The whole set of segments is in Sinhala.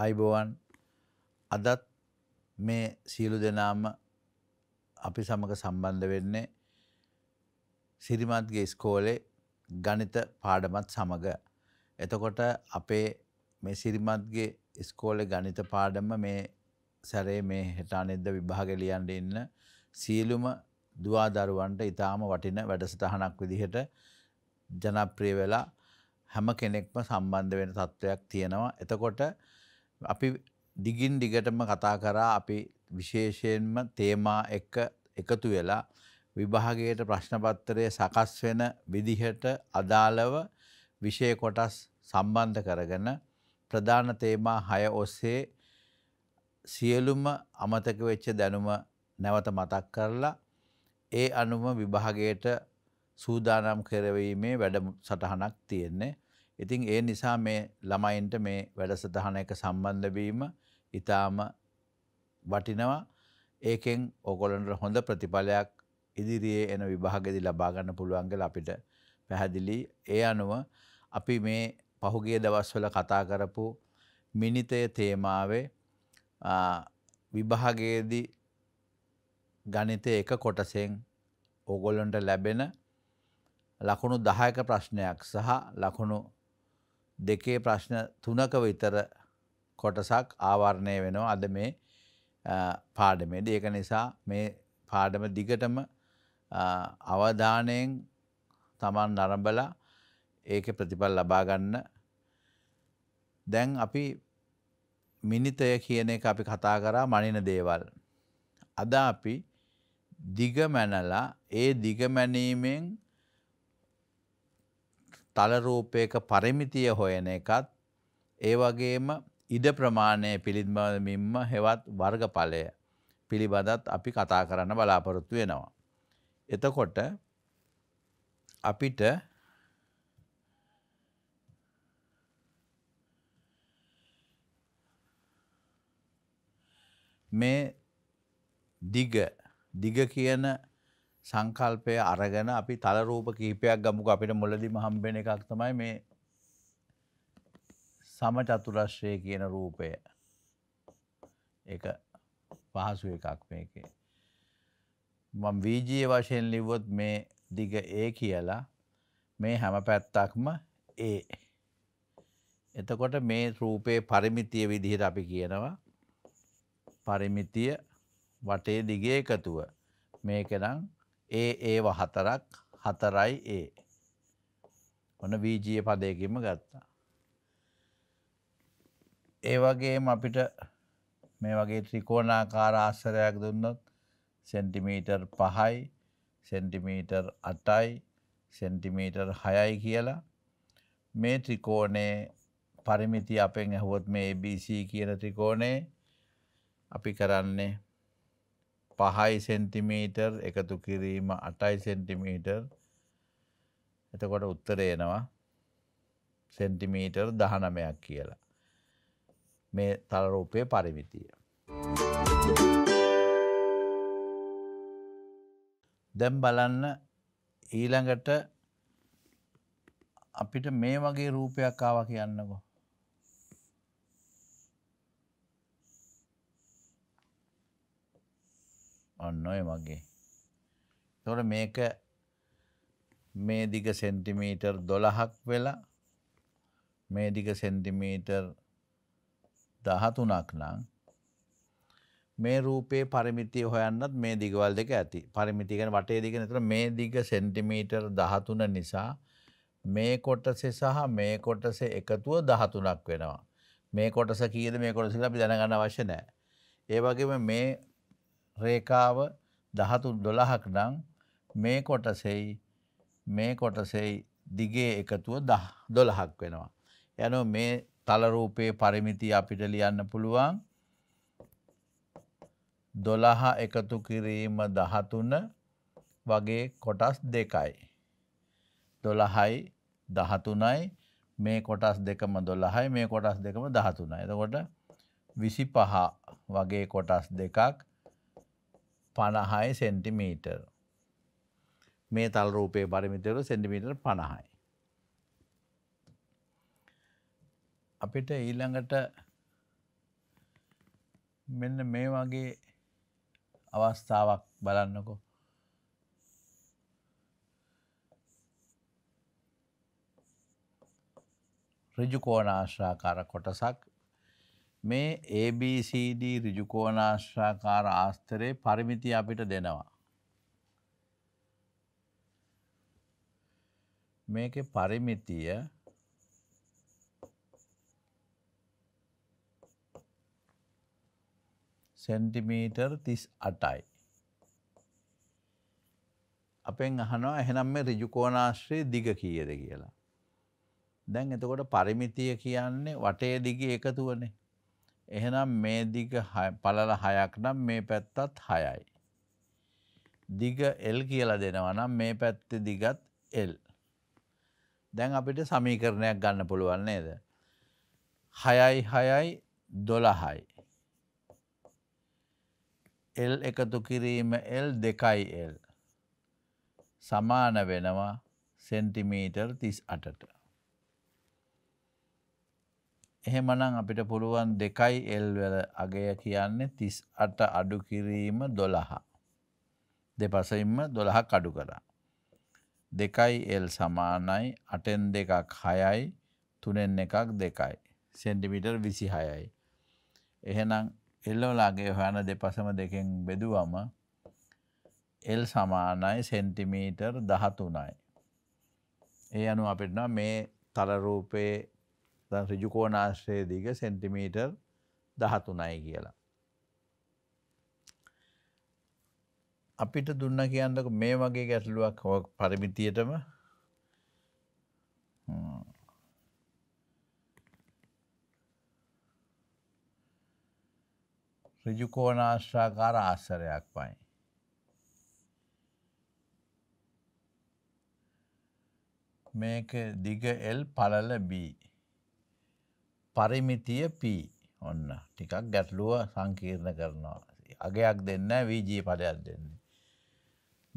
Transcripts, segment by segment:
ආයිබෝවන් අදත් මේ සියලු දෙනාම අපි සමඟ සම්බන්ධ වෙන්නේ සිරිමත්ගේ ස්කෝලේ ගණිත පාඩමත් සමඟ. එතකොට අපේ මේ සිරිමත්ගේ ස්කෝලේ ගණිත පාඩම මේ සැරේ මේ හෙටානෙද්ද විභාගලියන්ට ඉන්න සියලුම දවාදරුවන්ට ඉතාම වටින වැඩසටහනක් විදිහට ජනප්‍රිය වෙලා හැම කෙනෙක්ම සම්බන්ධ වෙන තත්ත්වයක් තියෙනවා. එතකොට අපි දිගින් දිගටම කතා කරා අපි විශේෂයෙන්ම තේමා එක්ක එකතු වෙලා විභාගයට ප්‍රශ්නපත්තරය සකස් වෙන විදිහට අදාළව විෂය කොටස් සම්බන්ධ කරගෙන ප්‍රධාන තේමා හය ඔස්සේ සියලුම අමතක වෙච්ච දැනුම නැවත මතක් කරලා ඒ අනුම විභාගයට සූදානම් කරවීමේ වැඩ සටහනක් තියෙන්නේ ඉතින් ඒ නිසා මේ ළමයින්ට මේ වැඩසටහන එක සම්බන්ධ වීම ඊටාම වටිනවා. ඒකෙන් ඕගොල්ලන්ට හොඳ ප්‍රතිඵලයක් ඉදිරියේ එන විභාගෙදි ලබා ගන්න පුළුවන් කියලා අපිට පැහැදිලි. ඒ අනුව අපි මේ පහුගිය දවස්වල කතා කරපු මිනිතය තේමාවේ විභාගයේදී ගණිත එක කොටසෙන් ඕගොල්ලොන්ට ලැබෙන ලකුණු දහයක ප්‍රශ්නයක් සහ ලකුණු දෙකේ ප්‍රශ්න තුනක විතර කොටසක් ආවරණය වෙනවා අද මේ පාඩමේද ඒක නිසා මේ පාඩම දිගටම අවධානයෙන් තමන් නරඹලා ඒක ප්‍රතිඵල ලබා ගන්න දැන් අපි මිනිතය කියන එක අපි කතා කරා මනින දේවල් අද අපි දිගමැනලා ඒ දිගමැනීමෙන් තල රූපයක පරිමිතිය හොයන එකත් ඒ වගේම ඉඩ ප්‍රමාණය පිළිබඳමින්ම හෙවත් වර්ගඵලය පිළිබඳත් අපි කතා කරන්න බලාපොරොත්තු වෙනවා. එතකොට අපිට මේ දිග දිග කියන සංකල්පය අරගෙන අපි තලරූප කීපයක් ගමුක අපිට මුලදිම හම්බෙන එකක් තමයි මේ සම චතුරශ්‍රය කියන රූපය එක පහසු එකක් මේකේ. මම වීජය වශයෙන් ලිව්වොත් මේ දිග ඒ කියලා මේ හැම පැත්තක්ම ඒ. එතකොට මේ රූපයේ පරිමිතිය විදිහට අපි කියනවා පරිමිතිය වටේ දිගේ එකතුව මේකනම් ඒ ඒව හතරක් හතරයි ඒ. ඔන වීජීය පදයකින්ම ගත්තා. ඒ වගේම අපිට මේ වගේ ත්‍රිකෝණාකාර ආශ්‍රයක් දුන්නොත් සෙන්ටිමීටර් 5යි සෙන්ටිමීටර් 8යි සෙන්ටිමීටර් 6යි කියලා මේ ත්‍රිකෝණේ පරිමිති අපෙන් ඇහුවොත් මේ ABC කියන ත්‍රිකෝණේ අපි කරන්නේ පහයි සෙන්ටිමීටර් එකතු කිරීම අටයි සෙන්ටිමීටර් එතකොට උත්තරේනවා සෙන්ටිමීටර් දහනමයක් කියලා. මේ තලරූපය පරිමිතිය. දැම් බලන්න ඊළඟට අපිට මේ වගේ රූපයක් ආව කියන්නකෝ. අන්න ඔය වගේ. එතකොට මේක මේ දිග සෙන්ටිමීටර් 12ක් වෙලා මේ දිග සෙන්ටිමීටර් 13ක් නම් මේ රූපේ පරිමිතිය හොයන්නත් මේ දිගවල් දෙක ඇති. පරිමිතිය කියන්නේ වටේ දිග නේද? මේ දිග සෙන්ටිමීටර් 13 නිසා මේ කොටසේ සහ මේ කොටසේ එකතුව 13ක් වෙනවා. මේ කොටස කීයද මේ කොටස කියලා අපි දැනගන්න අවශ්‍ය නැහැ. ඒ වගේම මේ රේකාව දහතු දොළහක් නං මේ කොටසෙයි මේ කොටසෙයි දිගේ එකතුව දොළහක් වෙනවා. යනු මේ තලරූපයේ පරිමිති අපිට ලියන්න පුළුවන් දොළහ එකතු කිරීම දහතුන වගේ කොටස් දෙකයි. දොළහයි දහතුනයි මේ කොටස් දෙකම දොළහයි මේ කොටස් දෙකම දහතුනයි. එතකොට විසි පහ වගේ කොටස් දෙකක් පණහයි සෙන්ටිමීටර්. මේ තල් රූපයේ පරිමිතර සෙන්ටිමීටර් පණහයි. අපිට ඊළඟට මෙන්න මේ වගේ අවස්ථාවක් බලන්නකෝ. ඍජු කෝණාශ්‍රාකාර කොටසක් මේ ABCD ඍජුකෝණාශ්‍රාකාර ආස්තරේ පරිමිති අපිට දෙනවා. මේකේ පරිමිතිය සෙන්ටිමීටර් 38යි. අපෙන් අහනවා එහෙනම් මේ ඍජු කෝණාශ්‍රය දිග කීයද කියලා. දැන් එතකොට පරිමිතිය කියන්නේ වටේ දිගේ එකතුවනේ. එහෙනම් මේ දිග පළල හයක් නම් මේ පැත්තත් හයයි. දිග L කියලා දෙනවා නම් මේ පැත්තේ දිගත් L. දැන් අපිට සමීකරණයක් ගන්න පුළුවන් නේද? 6යි 6යි 12යි. L එකතු කිරීම L 2යි L. සමාන වෙනවා සෙන්ටිමීටර් 38ට. එහෙමනම් අපිට පුළුවන් දෙකයි එල් වල අගය කියන්නේ තිස් අට අඩු කිරීම දොළහ. දෙපසයිම දොළහ කඩු කරා. දෙකයි එල් සමානයි අටෙන් දෙකක් හයයි තුනෙන් එකක් දෙකයි. සෙන්ටිමිටර් විසි හයයි. එහෙනම් එල්ලවලාගේ හොයන දෙපසම දෙකෙන් බෙදුවම එල් සමානයි සෙන්ටිමීටර් දහතුනයි. ඒ අනු අපිටන මේ තරරූපයේ දැන් ඍජුකෝණාශ්‍රය දිග සෙන්ටිමීටර් 13යි කියලා. අපිට දුන්න කියන්නක මේ වගේ ගැටලුවක් පරිමිතියටම ඍජුකෝණාශ්‍රාකාර ආශ්‍රයයක් වයි. මේක දිග L පළල B පරිමිතිය P ඔන්න ටිකක් ගැටලුව සංකීර්ණ කරනවා. අගයක් දෙන්න වීජී පඩයක් දෙන්නේ.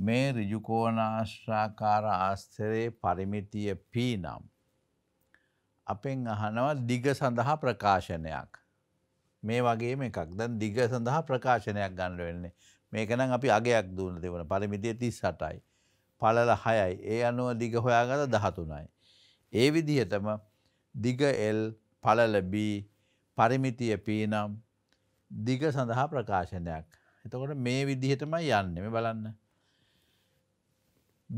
මේ රිජුකෝනාශ්‍රාකාර ආස්තරයේ පරිමිතිය P නම් අපෙන් අහනවා දිග සඳහා ප්‍රකාශනයක්. මේ වගේම එකක් දැන් දිග සඳහා ප්‍රකාශනයක් ගන්න වෙන්නේ. මේක නම් අපි අගයක් දුන්න දෙවන පරිමිතිය 38යි. පළල 6යි. ඒ අනුව දිග හොයාගත 13යි. ඒ විදිහටම දිග L පලල B පරිමිතිය P නම් දිග සඳහා ප්‍රකාශනයක්. එතකොට මේ විදිහටමයි යන්නෙම බලන්න.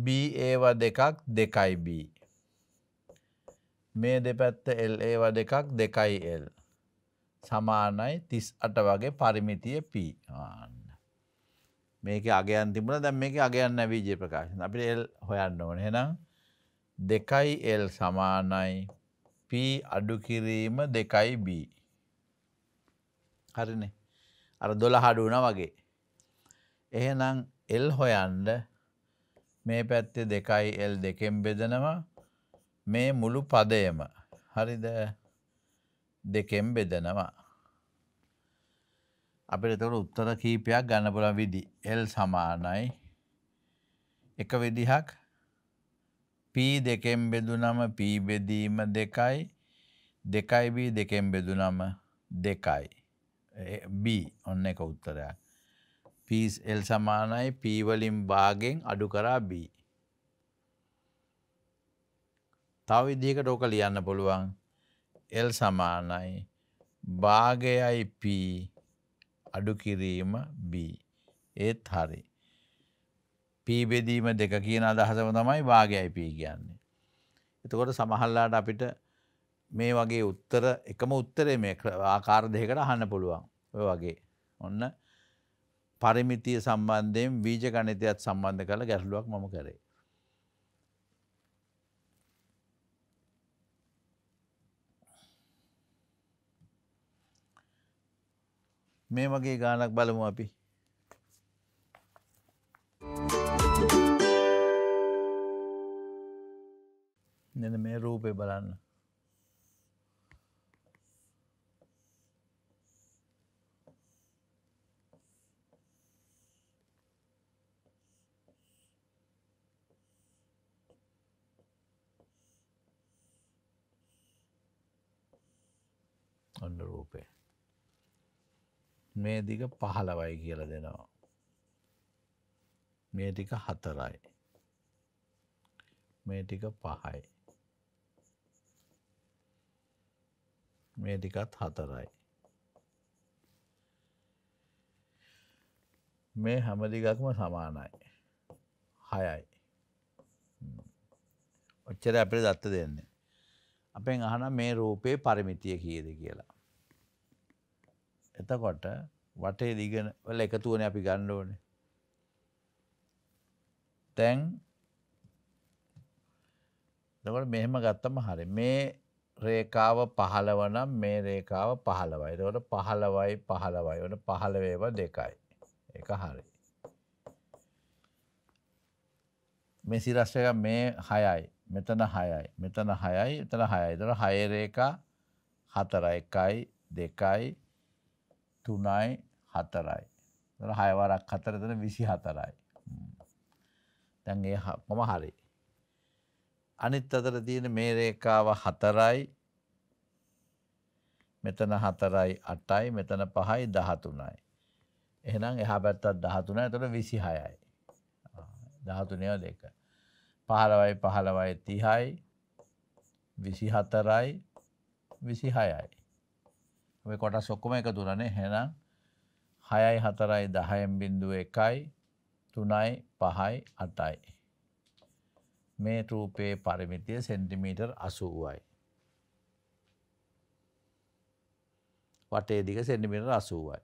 B ඒවා දෙකක් දෙකයි B. මේ දෙපැත්ත L ඒවා දෙකක් දෙකයි L. සමානයි තිස් අට වගේ පරිමිතිය P ආන්න. මේක අගයන් තිබුණ දැම් මේක අගයන් නැවීජය ප්‍රකාශන අපිට එල් හොයන්න ඕන හෙනම් දෙකයි එල් සමානයි P අඩුකිරීම දෙකයි B. හරිනෙ අර දොළ හඩුන වගේ. එහෙනම් එල් හොයන්ඩ මේ පැත්තේ දෙකයි එල් දෙකෙන් බෙදනවා මේ මුළු පදයම හරිද දෙකෙන් බෙදනවා. අපිට තොට උත්තර කීපයක් ගන්න පුළ විදි එල් සමානයි එක විදිහක් පී දෙකෙන් බෙදුනම පී බෙදීම දෙකයි දෙකයි බී දෙකෙන් බෙදුනම දෙකයි B ඔන්න එක උත්තරයක් පීස් එල් සමානයි පීවලින් භාගෙන් අඩු කරා B තව විදිහකට ඕක ලියන්න පුළුවන් එල් සමානයි භාගයයි P අඩු කිරීම B ඒත් හරි පීබෙදීම දෙක කියන අදහසම තමයි භාගයයි පී කියන්නේ. එතකොට සමහල්ලාට අපිට මේ වගේ උත්තර එකම උත්තරේ මේ ආකාර දෙකට අහන්න පුළුවන් ඔය වගේ ඔන්න පරිමිතිය සම්බන්ධයෙන් වීජ ගණිතයත් සම්බන්ධ කළ ගැටලුවක් මම කරේ. මේ වගේ ගානක් බලමු අපි. Thank you. දෙන මේ රූපය බලන්න. ඔන්න රූපය. මේ දිග පහලවයි කියල දෙනවා. මේ ටික හතරයි. මේ ටික පහයි. මේ ටිකත් හතරයි. මේ හැම දිගක්ම සමානයි. හයයි. ඔච්චර අපිට දත්ත දෙන්නේ. අපෙන් අහන මේ රූපේ පරිමිතිය කීයද කියලා. එතකොට වටේ දිගන වල එකතු වෙන අපි ගන්න ඕනේ. දැන් එතකොට මෙහෙම ගත්තම හරි. මේ රේකාව පහළවනම් මේ රේකාව පහළවයි. එතකොට පහළවයි පහළවයි. ඔන්න පහළ වේව දෙකයි. ඒක හරි. මේ සිරස් එක මේ 6යි. මෙතන 6යි. මෙතන 6යි. එතන 6යි. එතකොට 6 රේඛා 4යි. 1යි, 2යි, 3යි, 4යි. එතන 6 වරක් 4 එතන 24යි. දැන් ඒ කොහම හරි. අනිත් අතර තියෙන මේ රේකාව හතරයි මෙතන හතරයි අටයි මෙතන පහයි දහතුනයි. එහෙනම් එහා පැත්තත් දහතුනයි එතකොට 26යි. 13 දෙක. 15යි 15යි 30යි 24යි 26යි. මේ කොටස් ඔක්කොම එකතු කරන්නේ එහෙනම් 6යි 4යි 10යි 1යි 3යි 5යි 8යි මේ රූපයේ පරිමිතිය සෙන්ටිමීටර් 80යි. වටේ දිග සෙන්ටිමීටර් 80යි.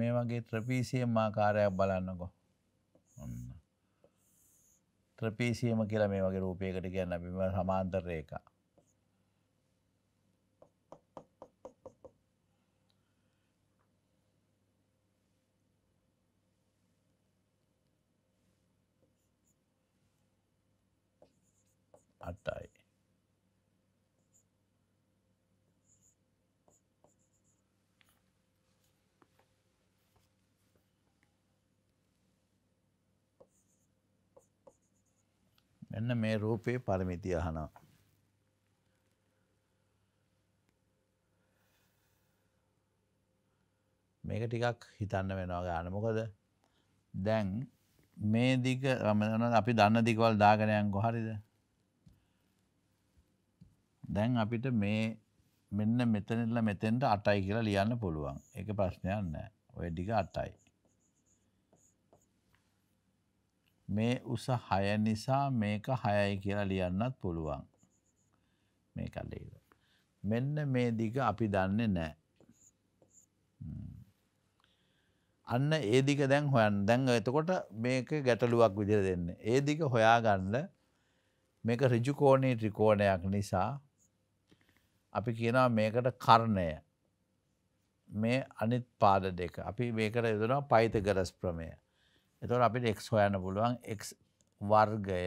මේ වගේ ත්‍රපීසියම් ආකාරයක් බලන්නකෝ. ඔන්න. ත්‍රපීසියම කියලා මේ වගේ රූපයකට කියන්න අපි සමාන්තර රේඛා. අටයි. මෙන්න මේ රූපයේ පරිමිතිය අහනවා. මේක ටිකක් හිතන්න වෙනවා ගන්න. මොකද දැන් මේ දිග අපි දන්න දිගවල් දාගෙන යන්කො හරිද? දැන් අපිට මේ මෙන්න මෙතනilla මෙතෙන්ට 8යි කියලා ලියන්න පුළුවන්. ඒක ප්‍රශ්නයක් නෑ. ඔය ටික 8යි. මේ උස 6 නිසා මේක 6යි කියලා ලියන්නත් පුළුවන්. මේ කලේල. මෙන්න මේ දිග අපි දන්නේ නෑ. අන්න ඒ දිග දැන් හොයන් දැන් එතකොට මේක ගැටලුවක් විදිහට දෙන්න. ඒ දිග හොයාගන්න මේක ඍජු කෝණී ත්‍රිකෝණයක් නිසා අපි කියනවා මේකට කර්ණය මේ අනිත් පාද දෙක අපි මේකට යදනවා පයිතගරස් ප්‍රමය එතොට අපිට එක් හොයන්න පුළුවන් එක් වර්ගය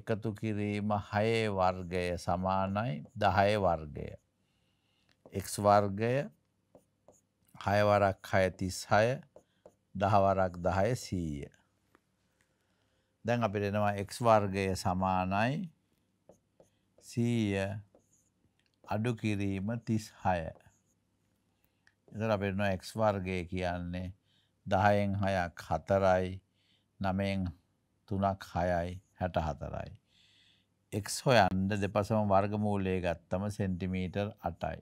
එකතු කිරීම හයේ වර්ගය සමානයි දහය වර්ගය එක් වර්ගය හයවරක් හය තිස් හය දහවරක් දහය සීය දැන් අපිට එනවා එක් වර්ගය සමානයි සීය අඩු කිරීම තිස් හය. එතර අපෙන එක්ස් වර්ගය කියන්නේ දහයෙන් හයක් හතරයි නමෙන් තුනක් හයයි හැට හතරයි. එක්ස් හොයන්ඩ දෙපසම වර්ගමූලයේ ගත්තම සෙන්ටිමීටර් අටයි.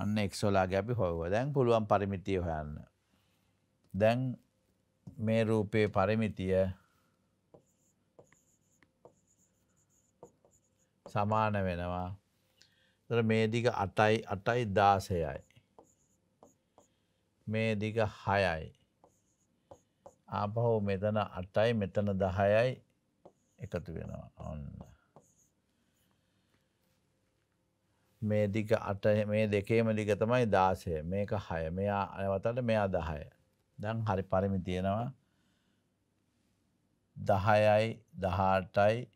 අන්න එක්සෝලාගේ අපි හොව දැන් පුළුවන් පරිමිතිය හොයන්න. දැන් මේ රූපයේ පරිමිතිය සමාන වෙනවා මේ දිග අටයි අටයි දාසයයි. මේ දිග හයයි. ආපහු මෙතන අටයි මෙතන දහයයි එකතු වෙනවා ඔන්න. මේ දිග අට මේ දෙකේම දිග තමයි දාසය මේක හය මෙයා අයවතට මෙයා දහය. දැන් හරි පරිමි තියෙනවා දහයයි දහටයි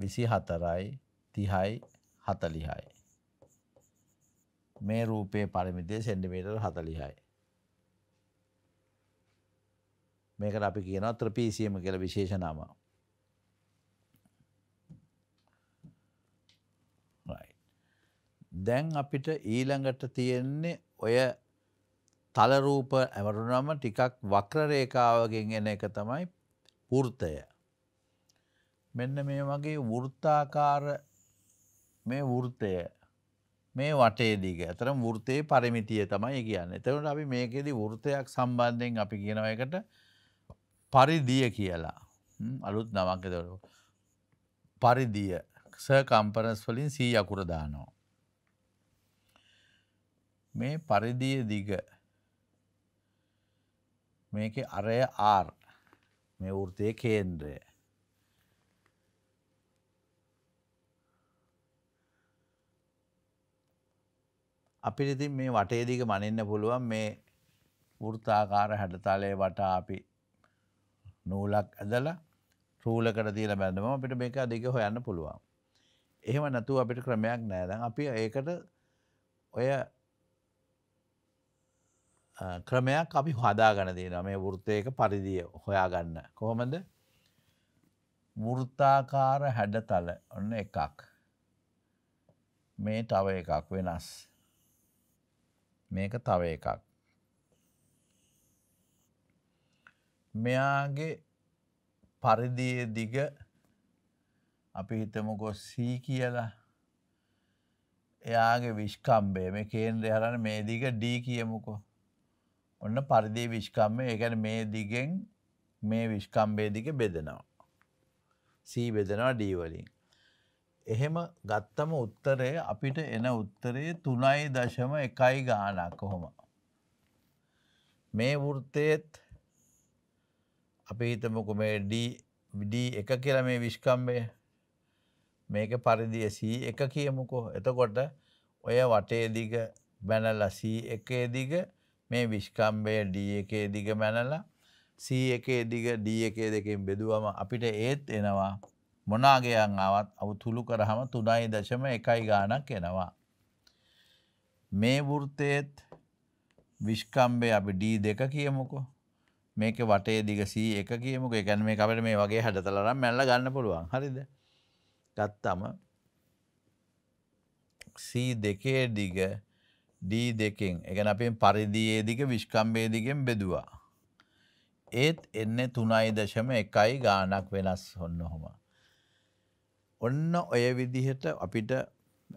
විසි හතරයි තිහයි හතලිහයි. මේ රූපයේ පරිමිතිය සෙන්ඩිමීටර් හතලිහයි. මේකට අපි කියනවා ත්‍රපීසියම කියල විශේෂනාම. දැන් අපිට ඊළඟට තියෙන්නේ ඔය තලරූප ඇවරුනම ටිකක් වක්‍රරේකාවගෙන් එන එක තමයි පෘර්තය. මෙන්න මේ වගේ වෘත්තාකාර මේ වෘතය මේ වටේ දිග ඇතරම් වෘතයේ පරිමිතිය තමයි කියන්න එතවට අපි මේකෙදි වෘතයක් සම්බන්ධයෙන් අපි කියනවයකට පරිදිය කියලා අලුත් නමක්කදරු පරිදිය ස කම්පරස් වලින් සී අකුරදානෝ. මේ පරිදිය දිග මේක අරය ආර් මේ වෘතය කේන්ද්‍රය අපිට ඉතින් මේ වටේදික මනින්න පුළුවන් මේ වෘත්තාකාර හැඩතලය වටා අපි නූලක් ඇදලා රූලකට දීලා බැඳම අපිට මේක දිග හොයන්න පුළුවන්. එහෙම නැතුව අපිට ක්‍රමයක් නෑ දැන් අපි ඒකට ඔය ක්‍රමයක් අපි හදාගෙන දෙනවා මේ වෘත්තයක පරිදිය හොයාගන්න. කොහොමද? වෘත්තාකාර හැඩතල ඔන්න එකක්. මේ තව එකක් වෙනස්. මේක තව එකක්. මෙයාගේ පරිදිය දිග අපි හිතමකො සී කියලා එයාගේ විශ්කම්බය මේ කේන්ද්‍රය හරන්න මේ දිග ඩී කියමුකෝ ඔන්න පරිදි විශ්කම්ම එකන මේ දිගෙන් මේ විශ්කම්බේ දිග බෙදනවා සී බෙදනවා ඩීවලින් එහෙම ගත්තම උත්තරය අපිට එන උත්තරේ තුනයි දශම එකයි ගානක් කොහොම. මේ වෘත්තයත් අපි හිතමකු මේ ඩ එක කියර මේ විශ්කම්බය මේක පරිදිය සී එක කියමුකෝ එතකොට ඔය වටේදිග බැනල සී එකේ දිග මේ විශ්කම්බය ඩ එකේ දිග මැනලා සී එකේ දිග ඩ එකේ දෙකින් බෙදුවම අපිට ඒත් එනවා මොනාගයන් ආවත් අව තුළු කරහම තුනයි දශම එකයි ගානක් එනවා. මේ වෘත්තයත් විශ්කම්බේ අපි ඩී දෙක කියමුකෝ මේක වටේ දිගසී එක කියමුක එකැන මේ අපට මේ වගේ හඩතලරම් මැල්ල ගන්න පුළුවන් හරිද ගත්තම සී දෙකේ දිග ඩී දෙකෙන් එක අපෙන් පරිදියේ දිග විශ්කම්බේ දිගෙන් බෙදවා. ඒත් එන්න තුනයි දශම එකයි ගානක් වෙනස් හොන්න හොමා. ඔන්න ඔය විදිහට අපිට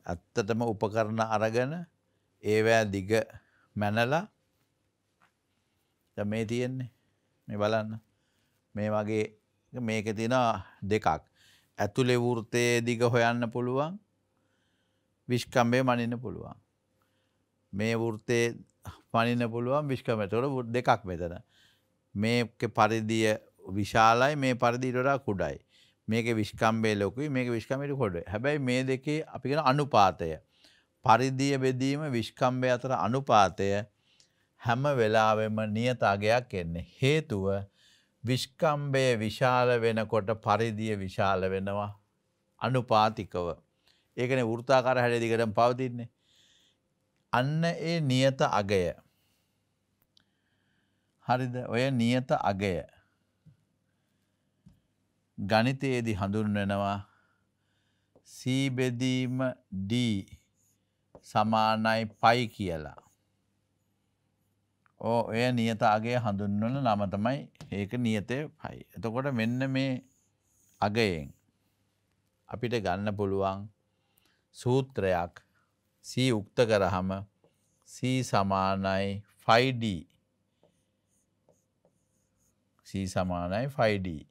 ඇත්තටම උපකරණ අරගෙන ඒවෑ දිග මැනලා මේ තියෙන්නේ මේ බලන්න මේ වගේ මේක තින දෙකක් ඇතුලේ වෘතයේ දිග හොයන්න පුළුවන් විශ්කම්බේ මනින්න පුළුවන් මේ වෘතයේ මනින්න පුළුවන් විශ්කමතොර දෙකක් මෙතන මේක පරිදිය විශාලයි මේ පරිදිට වඩා කුඩයි මේක විශ්කම්බේ ලොකුයි මේක විශ්කම්බේට කොඩ. හැබැයි මේ දෙකේ අපි කියන අනුපාතය. පරිධිය බෙදීම විශ්කම්බේ අතර අනුපාතය හැම වෙලාවෙම නියත අගයක් එන්නේ. හේතුව විශ්කම්බය විශාල වෙනකොට පරිධිය විශාල වෙනවා අනුපාතිකව. ඒකනේ වෘත්තාකාර හැඩය දිගටම පවතින්නේ. අන්න ඒ නියත අගය. හරිද? ඔය නියත අගය. ගණිතයේදී හඳුන්වනවා සීබෙදීම D සමානයි පයි කියලා. ඕ ඔය නියතාගේ හඳුන්වන නම තමයි ඒක නියතය පයි. එතකොට මෙන්න මේ අගයෙන් අපිට ගන්න පුළුවන් සූත්‍රයක් සී උක්ත කරහම සී සමානයි ෆයිඩී සී සමානයි ෆයිඩී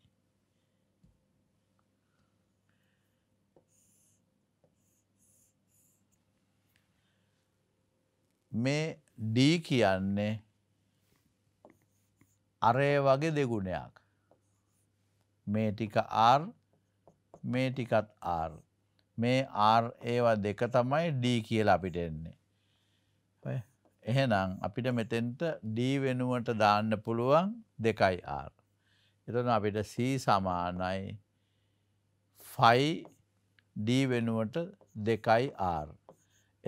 මේ D කියන්නේ අරය වගේ දෙගුණයක්. මේ ටික R මේ ටිකත් R. මේ R ඒවා දෙක තමයි D කියලා අපිට එන්නේ. එහෙනම් අපිට මෙතෙන්ට D වෙනුවට දාන්න පුළුවන් දෙකයි R. එතන අපිට C සමානයි 5 D වෙනුවට දෙකයි R.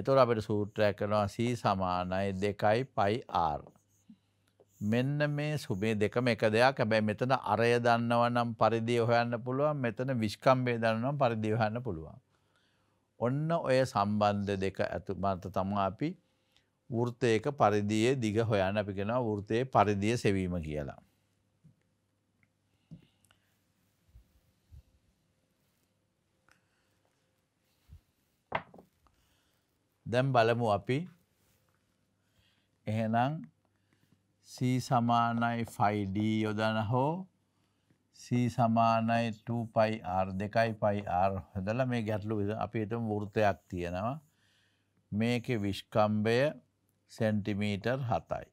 එතොර අපට සූත්‍රයක් කරනවා සී සමානයි දෙකයි පයි ආර්. මෙන්න මේ සුබේ දෙකම එක දෙයක් හැබැයි මෙතන අරය දන්නව නම් පරිදි හොයන්න පුළුවන් මෙතන විශ්කම්බේ දන්නව පරිදි හොයන්න පුළුවන්. ඔන්න ඔය සම්බන්ධ දෙක ඇතුමත තමා අපි වෘතයක පරිදියේ දිග හොයන්න අපි කෙනවා වෘතයේ පරිදිය සෙවීම කියලා. දැම් බලමු අපි එහෙනම් C සමානයි 5D යොදන හෝ C සමානයි 2πr 2πr හදලා මේ ගැටලු අපි හිතමු වෘත්තයක් තියෙනවා මේකේ විස්කම්භය සෙන්ටිමීටර් 7යි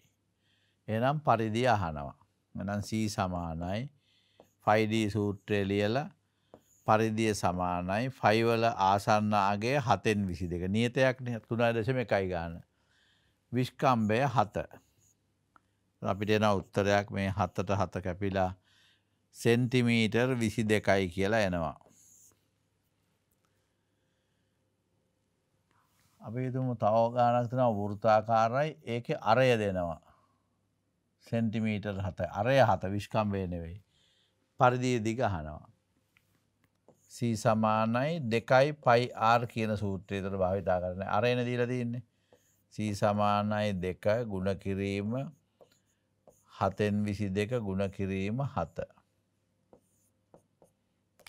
එහෙනම් පරිධිය අහනවා එහෙනම් C සමානයි 5D සූත්‍රය ලියලා පරිදිය සමානයි ෆයිවල ආසන්නාගේ හතෙන් විසි දෙක නියතයක් තුනා දෙසම එකයි ගාන. විෂ්කම්බය හත. අපිට එන උත්තරයක් මේ හත්තට හත කැපිලා සෙන්ටිමීටර් විසි දෙකයි කියලා එනවා. අපි තුම තව ගානක් තින වෘතාකාරයි ඒක අරය දෙනවා. සෙන්ටිමීටර් හත අරය හත විෂ්කම්බය නෙවෙයි. පරිදිය දිග හනවා. සී සමානයි දෙකයි පයි ආර් කියන සූත්‍රය තුළ භාවිතා කරන අරයන දීල තින්නේ සී සමානයි දෙක ගුණ කිරීම හතෙන් විසි දෙක ගුණ කිරීම හත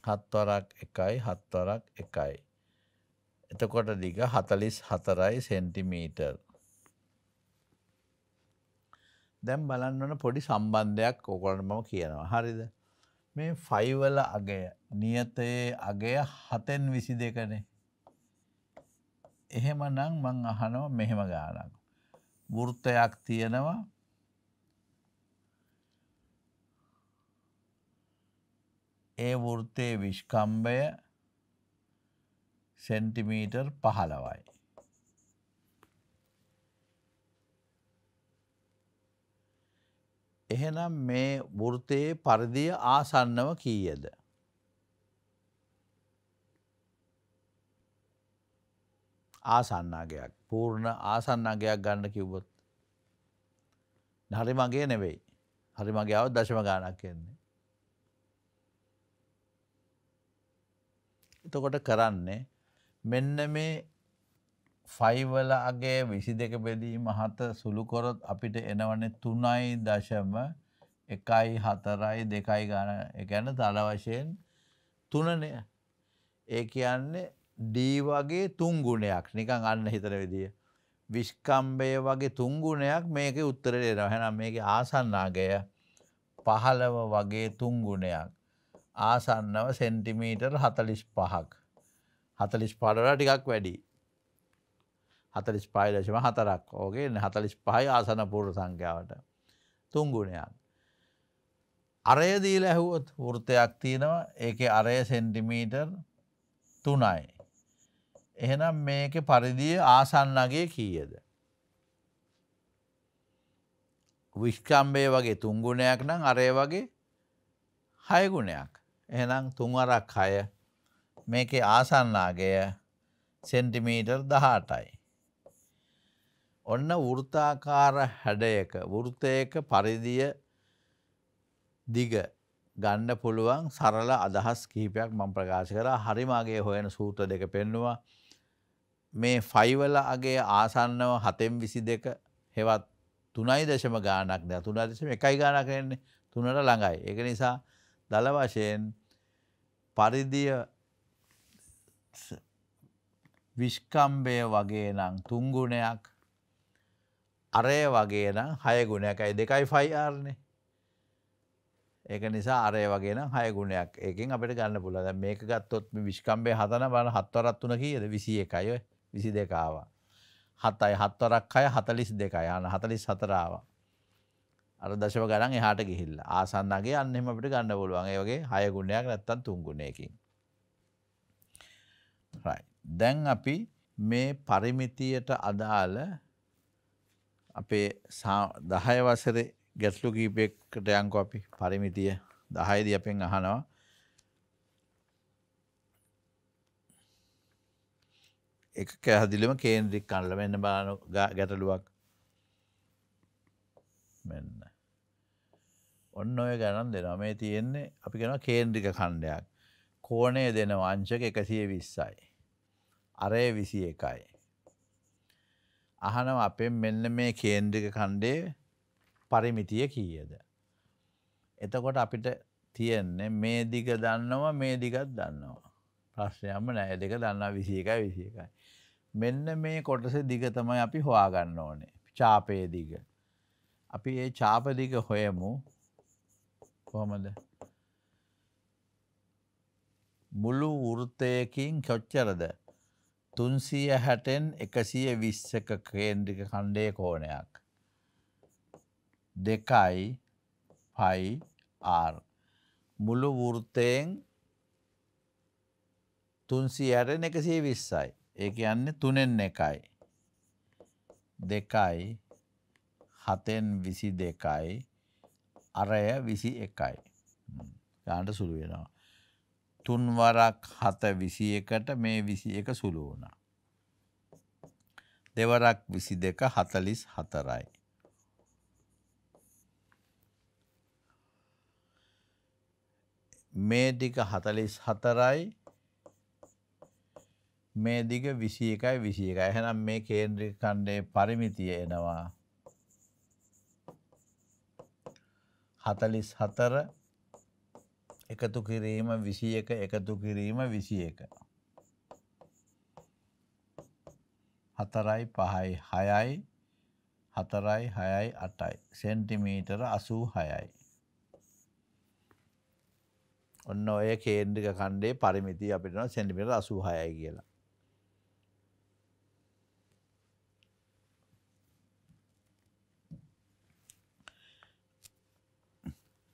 හත්වරක් එකයි හත්වරක් එකයි එතකොට දිග හතලිස් හතරයි සෙන්ටිමීටර් දැම් බලන්නන පොඩි සම්බන්ධයක් ඕකොලට මම කියනවා හරිද මේ ෆයිවල අගය නියතයේ අගය හතෙන් විසි දෙකනේ. එහෙම නං මං අහනව මෙහෙම ගානක්. වෘත්තයක් තියෙනවා ඒ වෘත්තයේ විශ්කම්භය සෙන්ටිමීටර් පහළවයි. එහෙනම් මේ වෘතයේ පරිදිය ආසන්නව කීයද? ආසන්නාගයක් පූර්ණ ආසන්නාගයක් ගන්න කිව්වොත් හරි මගේ නෙවෙයි හරි මගේ ආව දශම ගානක් කියන්නේ එතකොට කරන්නේ මෙන්න මේ ෆයිවල අගේ විසි දෙක බෙදීම හත සුළුකොරොත් අපිට එනවන තුනයි දශම එකයි හතරයි දෙකයි ගණ එකැන තලවශයෙන් තුනනය ඒ කියන්නේ ඩී වගේ තුංගුණයක් නිකං අන්න හිතර විදිිය. විශ්කම්බය වගේ තුංගුණයක් මේක උත්තරට රහෙනම් මේක ආසන්නාගය පහළව වගේ තුංගුණයක් ආසන්නව සෙන්ටිමීටර් හතලිස් පහක් හතලිස් පඩර ටිකක් වැඩි හතලිස් පායිලශම හතරක් ඕගේ හතලිස් පහයි ආසන පූර්ණ සංඛ්‍යාවට තුංගුණයක්. අරයදීල ඇහුවොත් වෘතයක් තියෙනවා ඒක අරය සෙන්ටිමීටර් තුනයි. එහෙනම් මේක පරිදිය ආසන්නගේ කීයද. විශ්කම්බේ වගේ තුංගුණයක් නම් අරය වගේ හයගුණයක්. එහෙනම් තුන්වරක් හය මේකේ ආසන්නාගය සෙන්ටිමීටර් දහටයි. ඔන්න වෘතාකාර හැඩයක වෘතයක පරිදිය දිග ගන්න පුළුවන් සරල අදහස් කීපයක් මං ප්‍රකාශ කරා හරිමගේ හොයන සූත්‍ර දෙක පෙන්නවා මේ ෆයිවල අගේ ආසන්නව හතෙම් විසි දෙක හෙවත් තුනයි දශම ගානක් ද තුනා දෙශම එකයි ගානක් එන්නේ තුනට ළඟයි. එක නිසා දළ වශයෙන් පරිදිය විෂ්කම්බය වගේ නම් තුංගුණයක් අරය වගේ නම් හය ගුණයකයි දෙකයි ෆයිආර්නේ ඒක නිසා අරය වගේ නම් හය ගුණයක් ඒකෙන් අපිට ගන්න පුළුවන්. දැන් මේක ගත්තොත් මේ විශ්කම්බේ හතන බලන හත්වරක් තුන කීයද? 21යි 22 ආවා. 7යි හත්වරක් 6 42යි. අන 44 ආවා. අර දශම ගණන් එහාට ගිහිල්ලා. ආසන්න අගේ අන්න එහෙම අපිට ගන්න පුළුවන්. ඒ වගේ හය ගුණයක් නැත්තම් තුන් ගුණයකින්. right. දැන් අපි මේ පරිමිතියට අදාළ අපේ 10 වසරේ ගැටලු කීපයකට යන්කෝ අපි පරිමිතිය 10 දී අපෙන් අහනවා එක කැහදිලිම කේන්ද්‍රික කණ්ඩල මෙන්න බලන ගැටලුවක් මෙන්න ඔන්න ඔය ගණන් දෙනවා මේ තියෙන්නේ අපි කෙනවා කේන්ද්‍රික කණ්ඩයක් කෝනය දෙන වංශක එකසිය විස්සයි අරය විසි එකයි අහනව අපෙන් මෙන්න මේ කේන්ද්‍රික කණ්ඩේ පරිමිතිය කීයද. එතකොට අපිට තියෙන්නේ මේ දිග දන්නවා මේ දිගත් දන්නවා. ප්‍රශ්නයම නෑ දෙක දන්නා විසිකයි විසිකයි. මෙන්න මේ කොටස දිග තමයි අපි හොයාගන්න ඕනේ චාපය දිග. අපි ඒ චාපදිග හොයමු කොහොමද. මුළු වෘත්තයකින් කොච්චරද තුන්සිය හැටෙන් එකසිය විස්සක කේන්ද්‍රික කණ්ඩය කෝනයක්. දෙකයි පයි ආර්. මුළු වෘත්තයෙන් තුන්සි ඇටෙන් එකසිය විස්සයි. ඒක යන්න තුනෙන් එකයි. දෙකයි හතෙන් විසි දෙකයි අරය විසි එකයි. ගාන්ට සුළු වෙනවා. තුන්වරක් 7 21ට මේ 21 සුළු වුණා. දෙවරක් 22 44යි. මේ දිග 44යි මේ දිග 21යි 21යි. එහෙනම් මේ කේන්ද්‍රික ඛණ්ඩයේ පරිමිතිය එනවා 44 එකතු කිරීම විසි එක එකතු කිරීම විසි එක. හතරයි පහයි හයයි හතරයි හයයි අටයි සෙන්ටිමීටර අසූ හයයි. ඔන්න ඔය කේන්ද්‍රික කණ්ඩේ පරිමිති අපිටන සෙන්ටිමිට අසූ හයයි කියලා.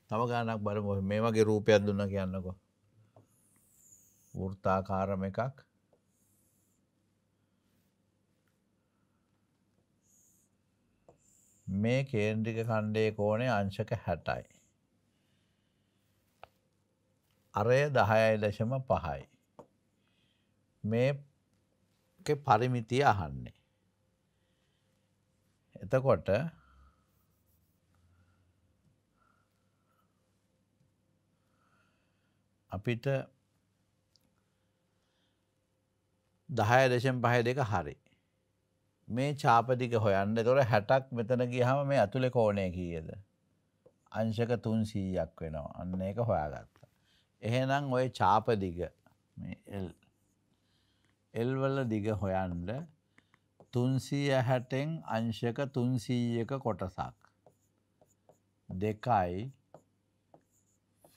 තව ගානක් බලමු මේ වගේ රූපයක් දුන්නා කියන්නකෝ. වෘත්තාකාරම එකක්. මේ කේන්ද්‍රික ඛණ්ඩයේ කෝණය අංශක 60යි. අරය 10.5යි. මේකේ පරිමිතිය අහන්නේ. එතකොට අපිට දහය දෙශෙන් පහය දෙක හරි. මේ චාපතික හොයන්න තොර හැටක් මෙතන ගිහම මේ ඇතුළෙ කෝනය කීයද. අංශක තුන් සීයක් වෙනවා අන්න එක හොයාගත්ත. එහෙනම් ඔය චාපදිග එල්වල දිග හොයන්ඩ තුන්සීය හැටෙන් අංශක තුන්සීයක කොටසක්. දෙකයි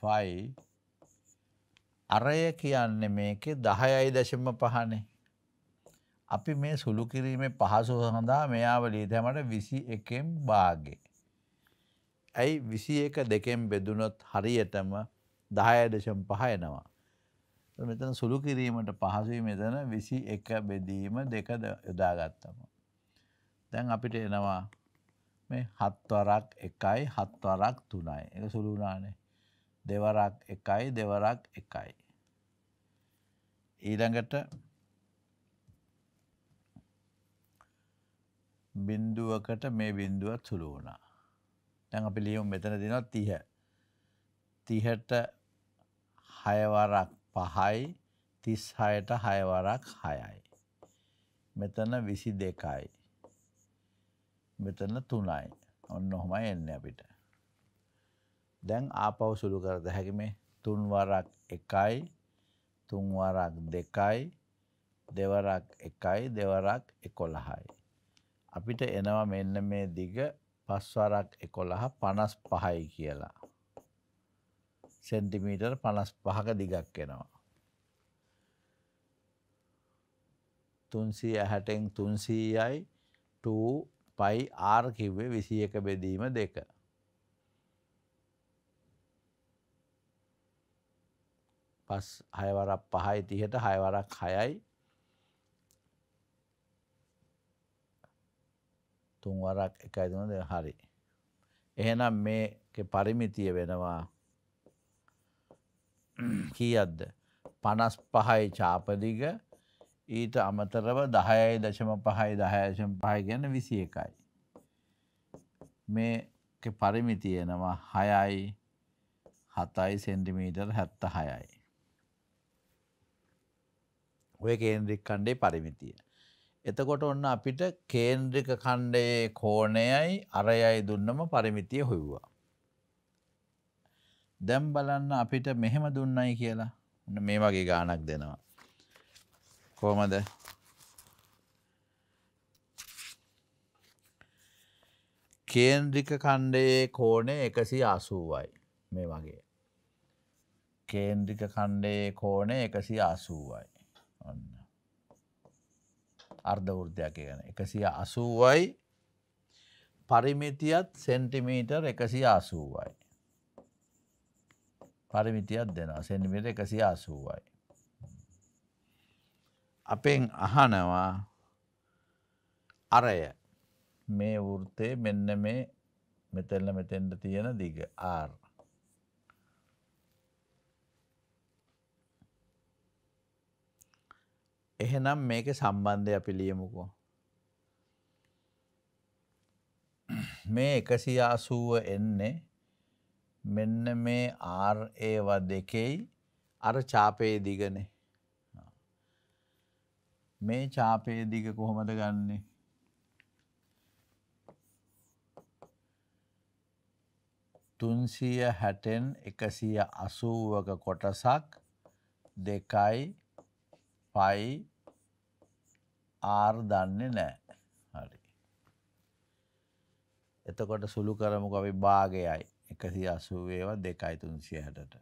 ෆයි අරය කියන්නේ මේකේ 10.5නේ. අපි මේ සුළු කිරීමේ පහසුව සඳහා මෙයාව ලියතමට 21න් භාගේ. ඇයි 21 දෙකෙන් බෙදුනොත් හරියටම 10.5 එනවා. මෙතන සුළු කිරීමට පහසුයි මෙතන 21 බෙදීම දෙක යොදාගත්තම. දැන් අපිට එනවා මේ 7 වරක් 1යි 7 වරක් 3යි. ඒක සුළු වුණානේ. දෙවරක් 1යි දෙවරක් 1යි. ඊළඟට බින්දුවකට මේ බින්දුවත් සුළු වුණා. දැන් අපි ලියමු මෙතන දෙනවා 30. 30ට 6 වරක් 5යි 36ට 6 වරක් 6යි. මෙතන 22යි. මෙතන 3යි. ඔන්න ඔහමයි එන්නේ අපිට. දැන් ආපහු සුළු කරද හැකි මේ 3 වරක් 1යි තුන්වරක් දෙකයි දෙවරක් එකයි දෙවරක් එකොළහයි. අපිට එනවා මෙන්න මේ දිග පස්වරක් එකොළහ පනස් පහයි කියලා. සෙන්ටිමීටර් පනස් පහක දිගක් එනවා. තුන්සී ඇහැටෙන් තුන්සීයයි ටූ පයි ආර් කිව්වේ විසි එක බෙදීම දෙක. පස් හයවරක් පහයි තිහට හයවරක් හයයි තුන්වරක් එකයි දෙනද හරි. එහෙනම් මේ පරිමිතිය වෙනවා කියද්ද. පනස් පහයි චාපදිග ඊට අමතරව දහයයි දශම පහයි දහයශම් පහයි ගැන විසි එකයි. මේ පරිමිතියනවා හයයි හතයි සෙන්ටිමීටර් හැත්ත හයයි. ඔය කේන්ද්‍රික කණ්ඩේ පරිමිතිය. එතකොට ඔන්න අපිට කේන්ද්‍රික කණ්ඩයේ කෝණයයි අරයයි දුන්නම පරිමිතිය හොයුවා. දැම් බලන්න අපිට මෙහෙම දුන්නයි කියලා ඔන්න මේ වගේ ගානක් දෙනවා. කොහමද? කේන්ද්‍රික කණ්ඩයේ කෝණය 180යි මේ වගේ. කේන්ද්‍රික කණ්ඩයේ කෝණය 180යි. ඔන්න. අර්ධ වෘද්ධයක් ගැන එකසිය අසුවයි පරිමිතියත් සෙන්ටිමීටර් එකසිය අසුවයි. පරිමිතියක් දෙනවා සෙන්ටිමීට එකසිය අසුවයි. අපෙන් අහනවා අරය මේ වෘත්තේ මෙන්න මේ මෙතැල්ල මෙතෙන්ට තියෙන දිග ආර්. එහෙනම් මේක සම්බන්ධය අපි ලියමුකෝ. මේ එකසියාසුව එන්නේ මෙන්න මේ ආර්ඒව දෙකෙයි අර චාපයේ දිගනේ. මේ චාපයේ දිග කොහොමද ගන්නේ. තුන්සිය හැටෙන් එකසිය අසූුවක කොටසක් දෙකයි පයි ආර් දන්නේ නෑ හරි. එතකොට සුළු කරමුක අපි භාගයයි එකසි අසුවේවා දෙකයි තුන්සිය හැටට.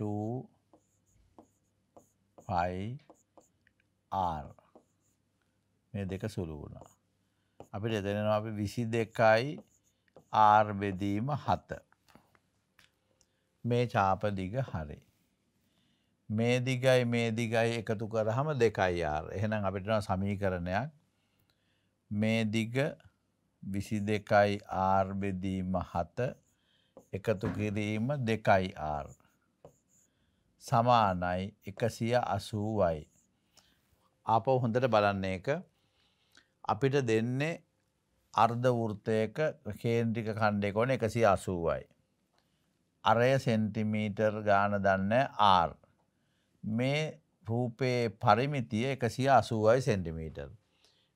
2R මේ දෙක සුළු වුණා. අපිට එතනවා අපි විසි දෙකයි ආර් බෙදීම හත. මේ චාපදිග හරේ. මේ දිගයි මේ දිගයි එකතු කරහම දෙකයි ආර්. එහෙනම් අපිට යන සමීකරණයක් මේ දිග 22යි r බෙදීම 7 එකතු කිරීම 2යි r සමානයි 180යි. ආපහු හොඳට බලන්න ඒක අපිට දෙන්නේ අර්ධ වෘත්තයක කේන්ද්‍රික ඛණ්ඩයක ඕන 180යි. අරය සෙන්ටිමීටර් ගාන දන්නේ r. මේ රූපයේ පරිමිතිය 180යි සෙන්ටිමීටර්.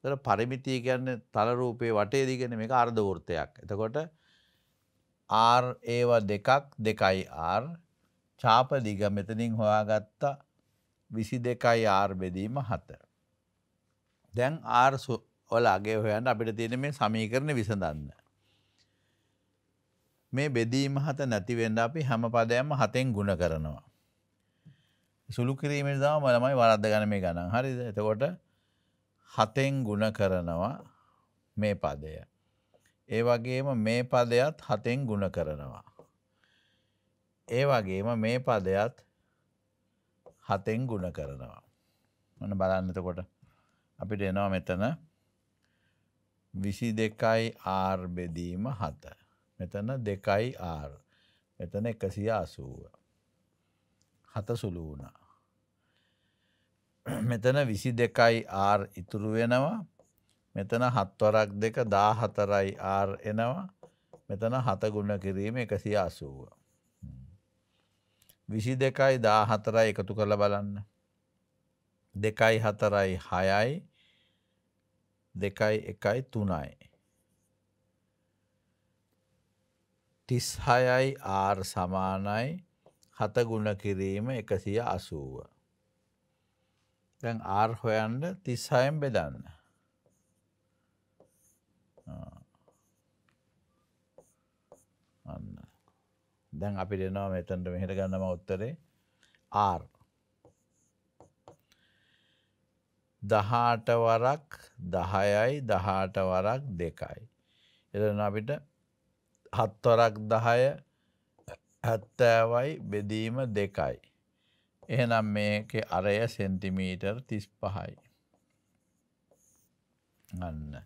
ඒතර පරිමිතිය කියන්නේ තල රූපේ වටේ දිගනේ මේක අර්ධ වෘත්තයක්. එතකොට R ඒව දෙකක් 2යි R ඡාප දිග මෙතනින් හොයාගත්ත 22යි R බෙදීම 7. දැන් R වල අගේ හොයන්න අපිට තියෙන මේ සමීකරණ විසඳන්න. මේ බෙදීම 7 නැති වෙන්න අපි හැම පදයක්ම 7ෙන් ගුණ කරනවා. සුළු කිරීමට දම මළමයි වරද්ද ගන මේ ගණන් හරිද එතකොට හතෙන් ගුණ කරනවා මේ පදය. ඒ වගේම මේ පදයත් හතෙන් ගුණ කරනවා. ඒ වගේම මේ පදයත් හතෙන් ගුණ කරනවා. මන බලන්නතකොට අපිට එනවා මෙතන විසි දෙකයි ආර් බෙදීම හත. මෙතන දෙකයි ආර්. මෙතන එකසිය අසූුව. හත සුළු වුණා. මෙතන විසි දෙකයි ආර් ඉතුරු වෙනවා මෙතන හත්වරක් දෙක දා හතරයි ආර් එනවා මෙතන හතගුණ කිරීම එකසි අසුව. විසි දෙකයි දා හතරයි එකතු කළ බලන්න. දෙකයි හතරයි හයයි දෙකයි එකයි තුනයි. තිස් හයයි ආර් සමානයි හතගුණ කිරීම එකසිය අසූුව. දැන් ආර් හොයන්ඩ තිස්සායෙන් බෙදන්න. අන්න. දැන් අපි දෙනවා මෙතන්ට මෙහිට ගන්නම උත්තරේ ආර්. දහාට වරක් දහයයි දහාට වරක් දෙකයි. එදන අපිට හත්වරක් දහය හැත්තෑවයි බෙදීම දෙකයි. එහෙනම් මේක අරය සෙන්ටිමීටර් තිස් පහයි. ගන්න.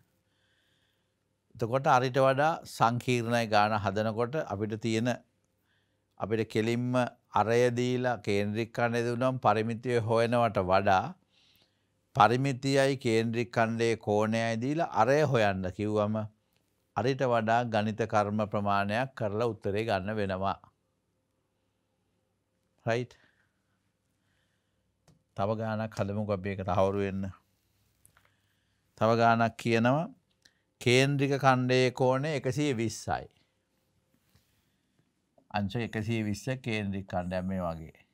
එතකොට අරිට වඩා සංකීර්ණය ගාන හදනකොට අපිට තියෙන අපිට කෙලින්ම අරයදීලා කේන්ද්‍රික් කණ්ඩය දුනම් පරිමිතිය හොයනවට වඩා පරිමිතියයි කේන්ද්‍රික් කණ්ඩේ කෝණයයි දීලා අරය හොයන්න කිව්වම අරිට වඩා ගණිත කර්ම ප්‍රමාණයක් කරලා උත්තරේ ගන්න වෙනවා. රයිට් තව ගානක් හදමුක අපේකට හවුරුවෙන්න තව ගානක් කියනවා කේන්ද්‍රික කණ්ඩයේ කෝනේ එකසිය විස්සයි අංශ එකසිය විස්ස කේන්ද්‍රික කණ්ඩ මේ වගේ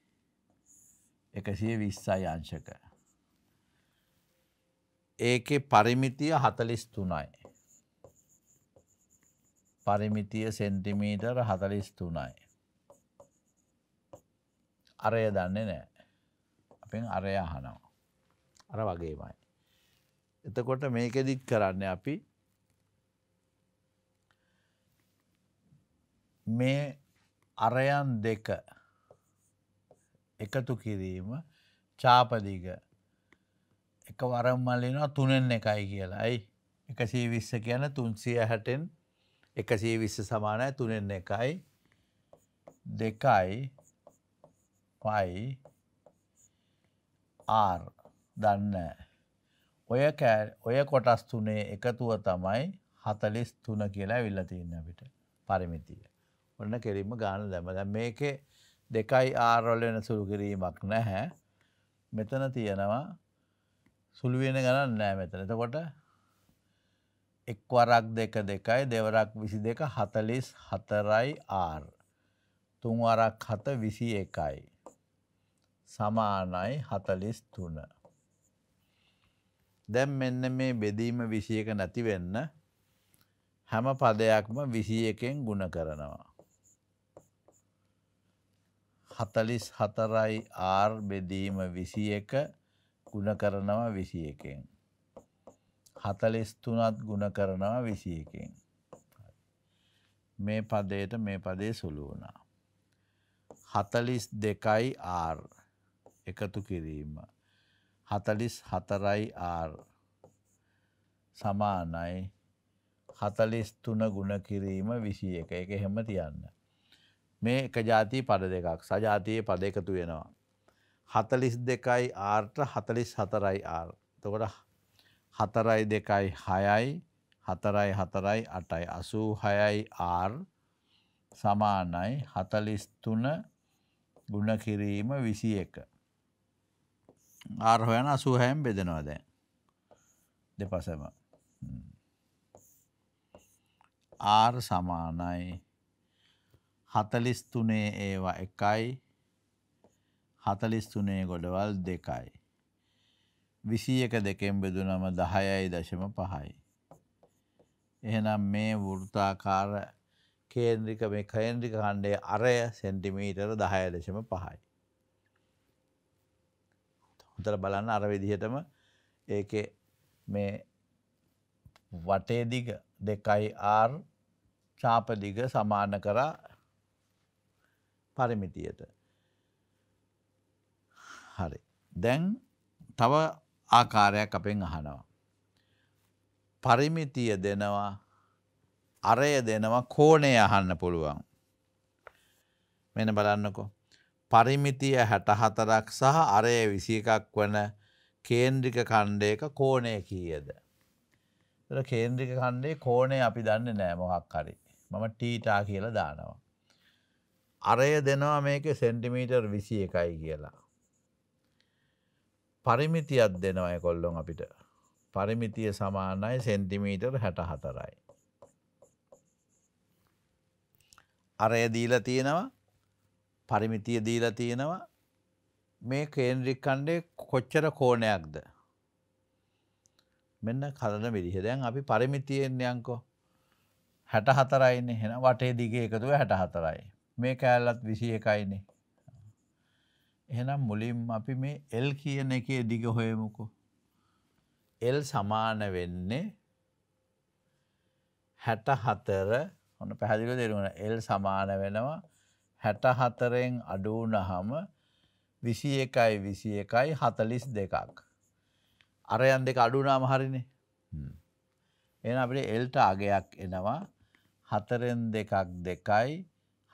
එකසිය විස්සයි අංශක ඒකෙ පරිමිතිය හතලිස් තුනයි පරිමිතිය සෙන්ටිමීටර් හතලිස් තුනයි අරය දන්නේ නෑ. අපෙන් අරය අහනවා. අර වගේමයි. එතකොට මේකෙදිත් කරන්න අපි මේ අරයන් දෙක එකතු කිරීම චාපදිග එක වරම් මල්ලිනවා තුනෙන් එකයි කියලා ඇයි එකසී විස්ස කියන තුන්සිය හැටෙන් එකසී විස්ස සමානය තුනෙන් එකයි දෙකයි පයි R දන්න ඔය ඔය කොටස් තුනේ එකතුව තමයි හතලිස් තුන කියලා විල්ලතින්න අපිට පරිමිතිය. ඔන්න කෙරීම ගාන දැමද මේක දෙකයි ආරොල් වෙන සුළු කිරීමක් නැහැ මෙතන තියෙනවා සුළුවෙන ගණන් නෑ මෙතන එතකොට එක්වරක් දෙක දෙකයි දෙවරක් විසි දෙක හතලිස් හතරයි ආර් තුන්වරක් හත විසි එකයි. සමානයි 43. දැන් මෙන්න මේ බෙදීම 21 නැති වෙන්න හැම පදයක්ම 21කින් ගුණ කරනවා. 44යි R බෙදීම 21 ගුණ කරනවා 21කින්. 43ත් ගුණ කරනවා 21කින්. මේ පදයට මේ පදේ සුළු වුණා. 42යි R එකතු කිරීම. හතලිස් හතරයි ආර් සමානයි හතලිස් තුන ගුණ කිරීම විසි එක එක එහෙම තියන්න. මේ එක ජාතිී පඩ දෙකක් සජාතියේ පද එකතු වෙනවා. හතලිස් දෙකයි ආර්ට හතලිස් හතරයි ආර් තකොට හතරයි දෙකයි හයයි හතරයි හතරයි අටයි අසූ හයයි ආර් සමානයි හතලිස් තුන ගුණ කිරීම විසි එක. ආර් හොයන 86න් බෙදෙනවා දැන්. දෙපසම. R සමානයි 43 ඒවා එකයි 43 ගොඩවල් දෙකයි. 21 දෙකෙන් බෙදුනම 10.5යි. එහෙනම් මේ වෘත්තාකාර කේන්ද්‍රික මේ කේන්ද්‍රික ඛණ්ඩයේ අරය සෙන්ටිමීටර 10.5යි. හොතර බලන්න අර විදිහටම ඒක මේ වටේදිග දෙකයි ආර් චාපදිග සමාන කරා පරිමිතියට. හරි. දැන් තව ආකාරයක් අපෙන් අහනවා. පරිමිතිය දෙනවා අරය දෙනවා කෝණය අහන්න පුළුවන්. මෙන බලන්නකෝ. පරිමිතිය හැටහතරක් සහ අරය විසි එකක් වන කේන්ද්‍රික කණ්ඩයක කෝනය කීයද. කේන්ද්‍රික කණ්ඩේ කෝනේ අපි දන්න නෑ මොහක් හරි මම ටීටා කියලා දානවා. අරය දෙනවා මේක සෙන්ටිමීටර් විසි එකයි කියලා. පරිමිතියක් දෙනවය කොල්ලොන් අපිට පරිමිතිය සමානයි සෙන්ටිමීටර් හැට හතරයි. අරය දීලා තියෙනවා පරිමිතිය දීලා තියෙනවා මේ කේන්ද්‍රික ඛණ්ඩේ කොච්චර කෝණයක්ද මෙන්න කලන විදිහ දැන් අපි පරිමිතියෙන් යන්කෝ 64 ඉන්නේ එහෙනම් වටේ දිගේ එකතුව 64යි මේ කෑල්ලත් 21යිනේ එහෙනම් මුලින්ම අපි මේ L කියන එකේ දිග හොයමුකෝ L සමාන වෙන්නේ 64 ඔන්න පැහැදිලිව තේරුණා L සමාන වෙනවා 64 64න් අඩු වුණාම 21යි 21යි 42ක්. අරයන් දෙක අඩු වුණාම හරිනේ. එහෙනම් අපිට L ට අගයක් එනවා 4න් 2ක් 2යි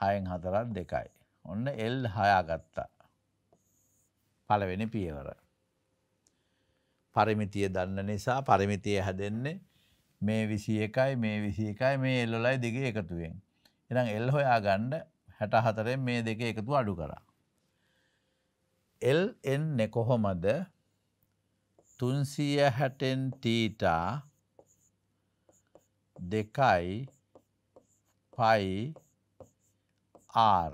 6න් 4ක් 2යි. ඔන්න L හොයාගත්තා. පළවෙනි පියවර. පරිමිතිය දන්න නිසා පරිමිතිය හැදෙන්නේ මේ 21යි මේ 21යි මේ 11යි දෙකේ එකතුවෙන්. එහෙනම් L හොයාගන්න හැට හතරෙන් මේ දෙක එකතු අඩු කරා. එල් එන්නේ කොහොමද තුන්සිය හැටෙන් තීටා දෙකයි පයි ආර්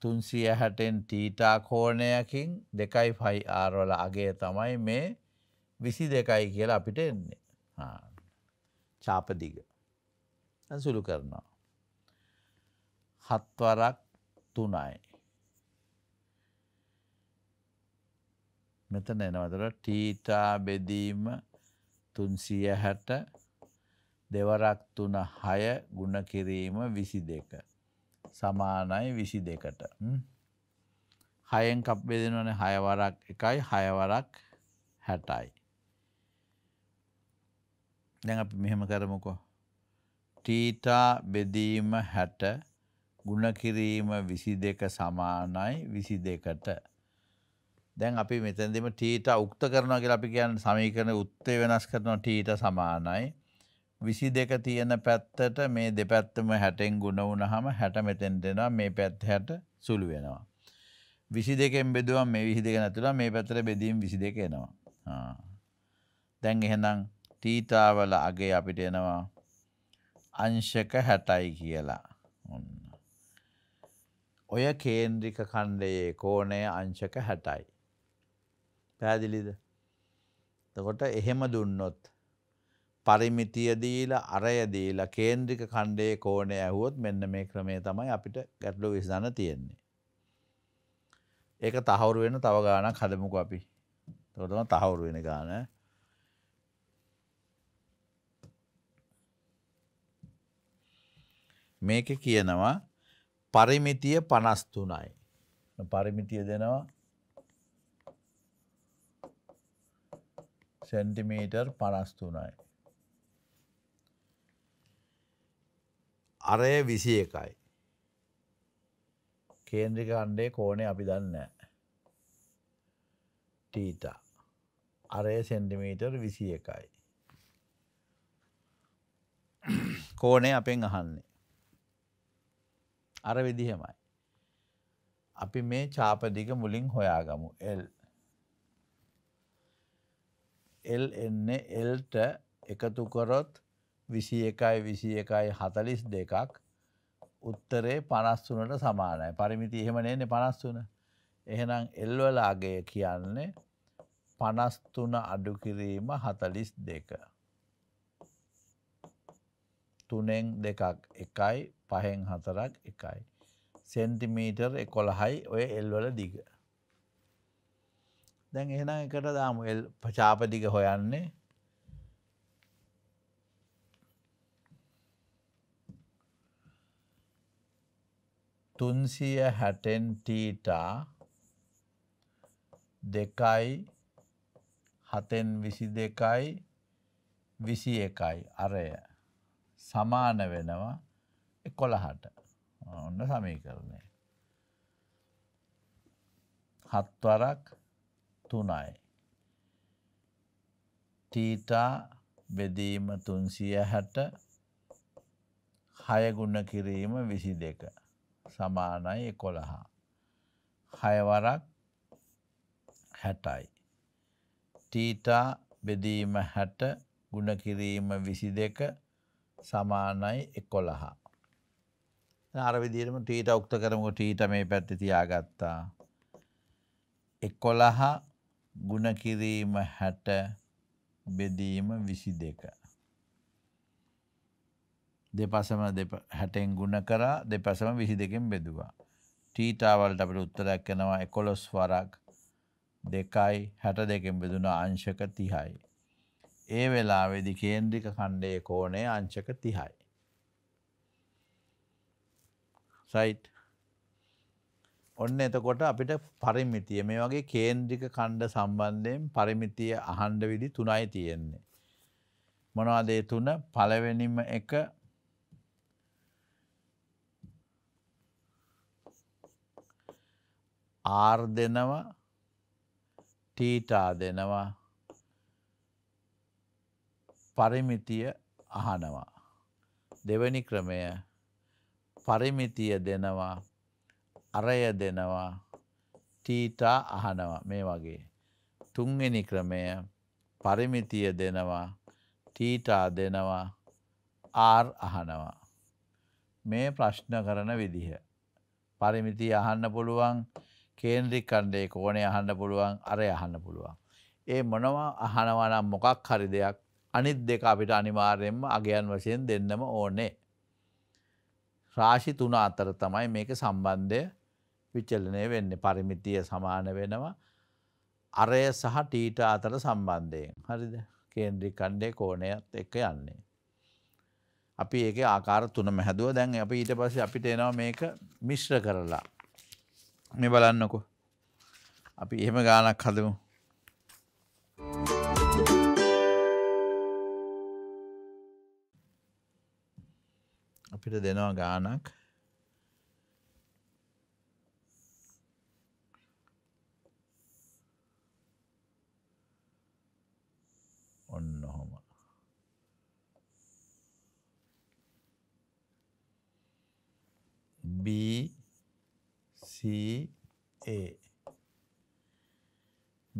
තුන්සිය හැටෙන් ටීටා කෝණයකින් දෙකයි පයි ආර්වල අගේ තමයි මේ විසි දෙකයි කියලා අපිට එන්නේ චාපදිග සුළු කරනවා හත්වරක් තුනයි. මෙතන එනවදර ටීටා බෙදීම තුන්සිය හැට දෙවරක් තුන හය ගුණ කිරීම විසි දෙක. සමානයි විසි දෙකට. හයෙන් කප් බෙදෙනවන හයවරක් එකයි හයවරක් හැටයි. දැන් අපි මෙහෙම කරමුකෝ. ටීටා බෙදීම හැට ගුණ කිරීම 22 සමානයි 22ට. දැන් අපි මෙතනදිම ටීටා උක්ත කරනවා කියලා අපි කියන්නේ සමීකරණ උත්තේ වෙනස් කරනවා ටීටා සමානයි 22 තියෙන පැත්තට මේ දෙපැත්තම 60ෙන් ගුණ වුණාම 60 මෙතෙන්ට එනවා මේ පැත්ත 60 සුළු වෙනවා. 22ෙන් බෙදුවම මේ 22 නැතුණා මේ පැත්තට බෙදීම 22 එනවා. ආ. දැන් එහෙනම් ටීටා වල අගේ අපිට එනවා අංශක 60යි කියලා. ඔන්න. ඔය කේන්ද්‍රික කණ්ඩයේ කෝණය අංශක 60යි. පැහැදිලිද? එතකොට එහෙම දුන්නොත් පරිමිතිය දීලා අරය දීලා කේන්ද්‍රික කණ්ඩයේ කෝණය ඇහුවොත් මෙන්න මේ ක්‍රමය තමයි අපිට ගැටලුව විසඳන්න තියෙන්නේ. ඒක තහවුරු වෙන තව ගානක් හදමුකෝ අපි. එතකොට තමයි තහවුරු වෙන ගාන. මේක කියනවා පරිමිතිය පනස්තුනයි. පරිමිතිය දෙනවා සැන්ටිමීටර් පනස්තුනයි. අරය විසි එකයි. කේන්ද්‍රික අණ්ඩේ කෝනේ අපි දන්න. ටීත. අරය සෙන්ටිමීටර් විසි එකයි. කෝනේ අපෙන් අහන්නේ. අර විදිහෙමයි. අපි මේ චාපදිග මුලින් හොයාගමු L. L එන්නේ Lට එකතු කරොත් විසි එකයි විසි එකයි හතලිස් දෙකක් උත්තරේ පනස්තුනට සමානයි පරිමිති එහෙමන එන්නේ පනස්තුන එහෙනම් එල්වලාගේ කියන්නේ පනස්තුන අඩු කිරීම හතලිස් දෙක තුනෙන් දෙකක් එකයි පහෙන් හතරක් එකයි. සෙන්ටිමීටර් එකොළහයි ඔය එල්වල දිග. දැන් එහෙන එකට දාම පචාපදිග හොයන්නේ තුන්සිය හැටෙන් ටීටා දෙකයි හතෙන් විසි දෙකයි විසි එකයි අරය සමාන වෙනවා කොළහට ඔන්න සමී කරණය. හත්වරක් තුනයි. තීතා බෙදීම තුන්සිය හැට හයගුණ කිරීම විසි දෙක සමානයි කොළහා. හයවරක් හැටයි. තීටා බෙදීම හැට ගුණකිරීම විසි දෙක සමානයි එකොළහා. අරවිදිරම ටීට උක්ත කරමු ටීට මේ පැත්ති තියාගත්තා. එකොළහ ගුණකිරීම හැට බෙදීම විසි දෙක. දෙපසම හැටෙන් ගුණ කරා දෙපසම විසි දෙකෙන් බෙදවා. ටීටාවල්ට අපට උත්තරැක්කෙනවා එකොළොස් වරක් දෙකයි හැට දෙකෙන් බෙදුණ අංශක තිහයි. ඒ වෙලා වෙදි කේන්ද්‍රික කණ්ඩයේ කෝනේ අංශක තිහයි. රයිට් ඔන්න එතකොට අපිට පරිමිතිය මේ වගේ කේන්ද්‍රික කණ්ඩ සම්බන්ධයෙන් පරිමිතිය අහන්ඩ විදි තුනයි තියෙන්නේ. මොනවාදේ තුන පලවෙනිම එක ආර් දෙනවා ටීටා දෙනවා පරිමිතිය අහනවා. දෙවැනි ක්‍රමය පරිමිතිය දෙනවා අරය දෙනවා ටීටා අහනවා මේ වගේ. තුන්වෙනි ක්‍රමය පරිමිතිය දෙනවා ටීටා දෙනවා ආර් අහනවා. මේ ප්‍රශ්න කරන විදිහ. පරිමිති අහන්න පුළුවන් කේන්ද්‍රික් කණ්ඩේ කෝනේ අහන්න පුළුවන් අරය අහන්න පුළුවන්. ඒ මොනවා අහනවා නම් මොකක් හරි දෙයක් අනිත් දෙක අපිට අනිවාර්යෙන්ම අගයන් වශයෙන් දෙන්නම ඕනේ. රාශි තුන අතර තමයි මේක සම්බන්ධය විචලනය වෙන්න පරිමිතිය සමාන වෙනවා අරය සහ ටීට අතර සම්බන්ධයෙන් හරිද කේන්ද්‍රි කණ්ඩේ කෝනයත් එක යන්නේ. අපි ඒක ආකාර තුන මැහැදුව දැන් අප ඊට පස්ස අපිට එනවා මේක මිශ්‍ර කරලා මේ බලන්නකු අපි එහෙම ගානක් හදමු. Thank you. අපිට දෙනවා ගානක් ඔන්න ඔහොම B C A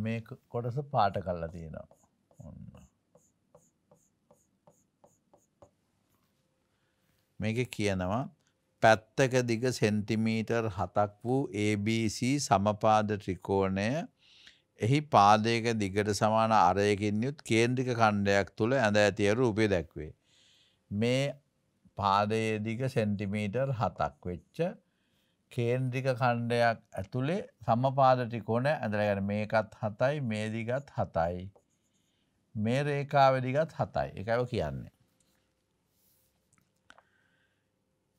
මේක කොටස පාට කරලා තියෙනවා මේක කියනවා පැත්තක දිග සෙන්ටිමීටර් හතක් වූ ABC සමපාද ත්‍රිකෝණය එහි පාදයක දිගට සමාන අරයකින් යුත් කේන්ද්‍රික කණ්ඩයක් තුළ ඇඳ ඇතිය රූපය දැක්වේ. මේ පාදයේ දිග සෙන්ටිමීටර් හතක් වෙච්ච කේන්ද්‍රික කණ්ඩයක් ඇතුළේ සමපාද ටිකෝන ඇඳරගෙන මේකත් හතයි මේ දිගත් හතයි. මේ රේකාව දිගත් හතයි එකව කියන්නේ.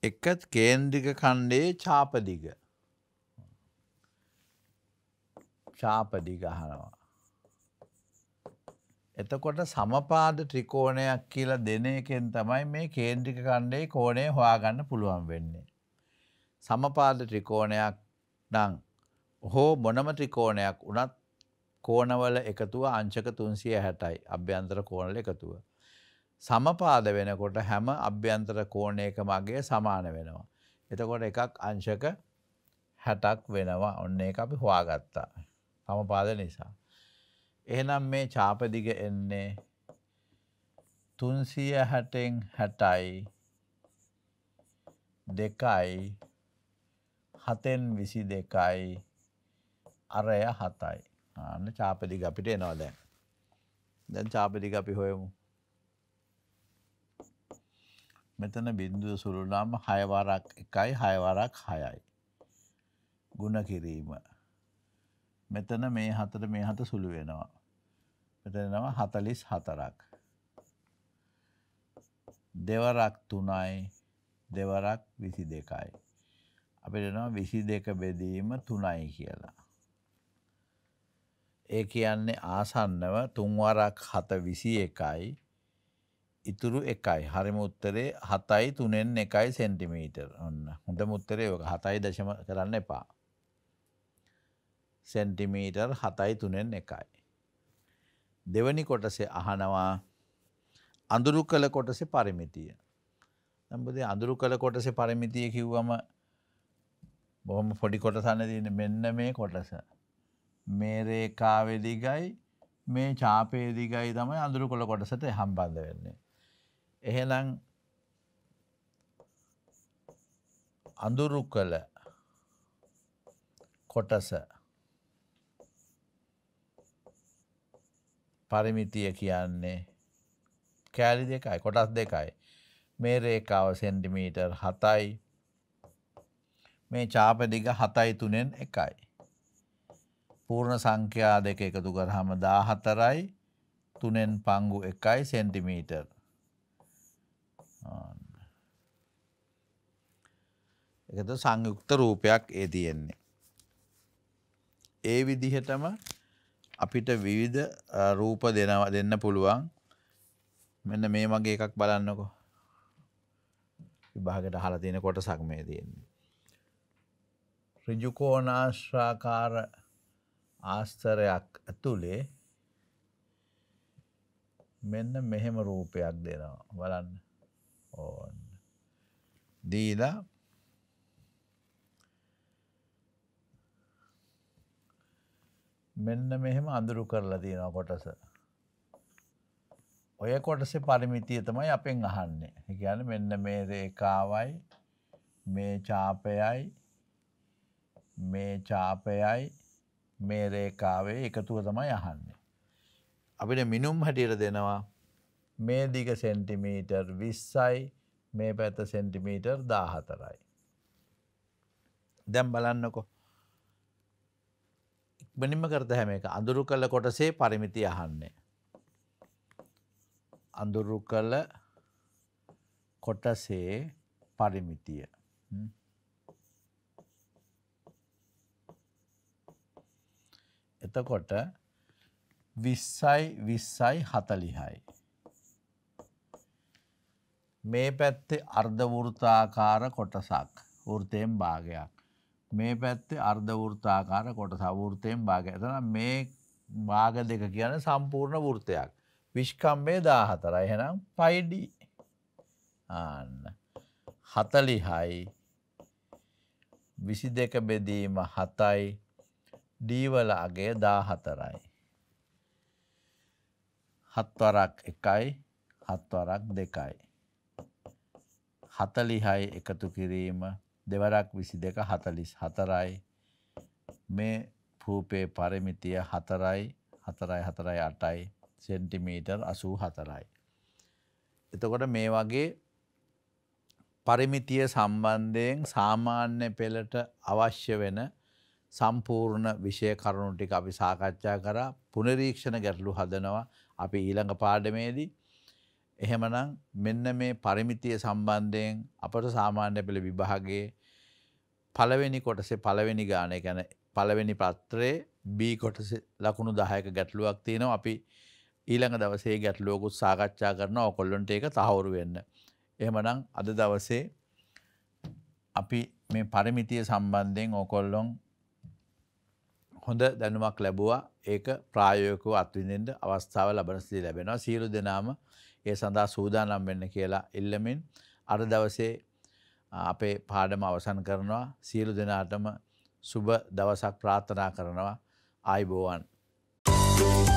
එක කේන්ද්‍රික කණ්ඩයේ චාපදිග චාපදිග අහනවා. එතකොට සමපාද ත්‍රිකෝණයක් කියලා දෙන එකෙන් තමයි මේ කේන්ද්‍රික කණ්ඩයේ කෝණය හොයාගන්න පුළුවන් වෙන්නේ. සමපාද ත්‍රිකෝණයක් නම් හෝ මොනම ත්‍රිකෝණයක් වුණත් කෝණවල එකතුව අංශක 360යි අභ්‍යන්තර කෝණවල එකතුව. සමපාද වෙනකොට හැම අභ්‍යන්තර කෝණයක මගේ සමාන වෙනවා. එතකොට එකක් අංශක හැටක් වෙනවා ඔන්න එක අපි හවාගත්තා. සමපාද නිසා. එහනම් මේ චාපදිග එන්නේ තුන්සිය හැටෙන් හැටයි දෙකයි හතෙන් විසි දෙකයි අරය හතයි ආන්න චාපදිග අපිට එනවා දැන් දැන් චාපදිග අපි හොයමු මෙතන බින්දුව සුළුනාම 6 වරක් 1යි 6 වරක් 6යි. ಗುಣ කිරීම. මෙතන මේ හතර මේ හත සුළු වෙනවා. මෙතන එනවා 44ක්. දෙවරක් 3යි දෙවරක් 22යි. අපිට එනවා 22 බෙදීම 3යි කියලා. ඒ කියන්නේ ආසන්නව 3 වරක් 7 21යි ඉතුරු එකයි හරිම උත්තරේ හතයි තුනෙන් එකයි සෙන්ටිමීටර් ඔන්න හොඳ මුත්තරේ ඔක හතයි දශම කරන්න එපා සෙන්ටිමීටර් හතයි තුනෙන් එකයි දෙවනි කොටසේ අහනවා අඳුරු කළ කොටසේ පරිමිතිය නම්බදේ අඳුරු කළ කොටසේ පරිමිතිය කිව්වම බොහොම පොඩි කොටසන්න තියෙන මෙන්න මේ කොටස මේ රේකාවෙදිගයි මේ චාපේදිගයි තමයි අඳුරු කොළ කොටසට හම්බන්ධ වෙන්නේ එහෙනම් අඳුරු කළ කොටස පරිමිතිය කියන්නේ කෑලි දෙකයි කොටස් දෙකයි මේ රේකාව සෙන්ටිමීටර් හතයි මේ චාපදිග හතයි තුනෙන් එකයි. පූර්ණ සංඛ්‍යා දෙක එකතු කරහම දා හතරයි තුනෙන් පංගු එකයි සෙන්ටිමීටර් එකද සංයුක්ත රූපයක් ඒ තියෙන්නේ. ඒ විදිහටම අපිට විවිධ රූප දෙනවා දෙන්න පුළුවන් මෙන්න මේ මගේ එකක් බලන්නකො විභාගට හලා තියෙන කොට සක්මය තියෙන්නේ. රිජුකෝනාශ්‍රාකාර ආස්තරයක් ඇතුළේ මෙන්න මෙහෙම රූපයක් දෙනවා බලන්න. ඕන්න. දීලා මෙන්න මෙහෙම අඳුරු කරලා තියෙනවා කොටස. ඔය කොටසේ පරිමිතිය තමයි අපෙන් අහන්නේ. ඒ කියන්නේ මෙන්න මේ රේඛාවයි මේ ඡාපයයි මේ ඡාපයයි මේ රේඛාවේ එකතුව තමයි අහන්නේ. අපිට මිනුම් හැටියට දෙනවා මේ දිග සෙන්ටිමීටර් විස්සයි මේ පැත්ත සෙන්ටිමීටර් දාහතරයි. දැම් බලන්නකො. ඉක්මනිම කරත හැම එක අඳුරු කල කොටසේ පරිමිති අහන්නේ. අඳුරු කල කොටසේ පරිමිතිය. එතකොට විස්සයි විස්සයි හතලිහයි. මේ පැත්තේ අර්ධවෘතාකාර කොටසක් වෘතයෙන් භාගයක්. මේ පැත්තේ අර්ධවෘතාකාර කොටස වෘතයෙන් භාගය. එතන මේ භාග දෙක කියන්නේ සම්පූර්ණ වෘතයක්. විෂ්කම්භයේ 14. එහෙනම් πd ආන්න 40යි 22 බෙදීම 7යි d වල අගය 14යි. 7 වරක් 1යි 7 වරක් 2යි. හතලිහයි එකතු කිරීම දෙවරක් විසි දෙක හතලිස් හතරයි මේ පූපේ පරිමිතිය හතරයි හතරයි හතරයි අටයි සෙන්ටිමීටර් අසූ හතරයි. එතකොට මේ වගේ පරිමිතිය සම්බන්ධයෙන් සාමාන්‍ය පෙළට අවශ්‍ය වෙන සම්පූර්ණ විෂය කරුණු ටික අපි සාකච්ඡා කරා පුනරීක්ෂණ ගැටලු හදනවා අපි ඊළඟ පාඩමේදී එහෙමනම් මෙන්න මේ පරිමිතිය සම්බන්ධයෙන් අපට සාමාන්‍ය පෙළ විභාගේ පළවෙනි කොටසේ පළවෙනි ගානය ගැන පළවෙනි පත්‍රයේ B කොටස ලකුණු 10ක ගැටලුවක් තියෙනවා අපි ඊළඟ දවසේ ගැටලුවකුත් සාකච්ඡා කරනවා ඔයකොල්ලන්ට ඒක තහවුරු වෙන්න. එහෙමනම් අද දවසේ අපි මේ පරිමිතිය සම්බන්ධයෙන් ඔයකොල්ලොන් හොඳ දැනුමක් ලැබුවා. ඒක ප්‍රායෝගිකව අත්විඳින්න අවස්ථාව ලබන සිට ලැබෙනවා. සියලු දෙනාම ඒ සඳහා සූදානම් වෙන්න කියලා ඉල්ලමින් අර දවසේ අපේ පාඩම අවසන් කරනවා සියලු දෙනාටම සුබ දවසක් ප්‍රාර්ථනා කරනවා ආයිබෝවන්. thank you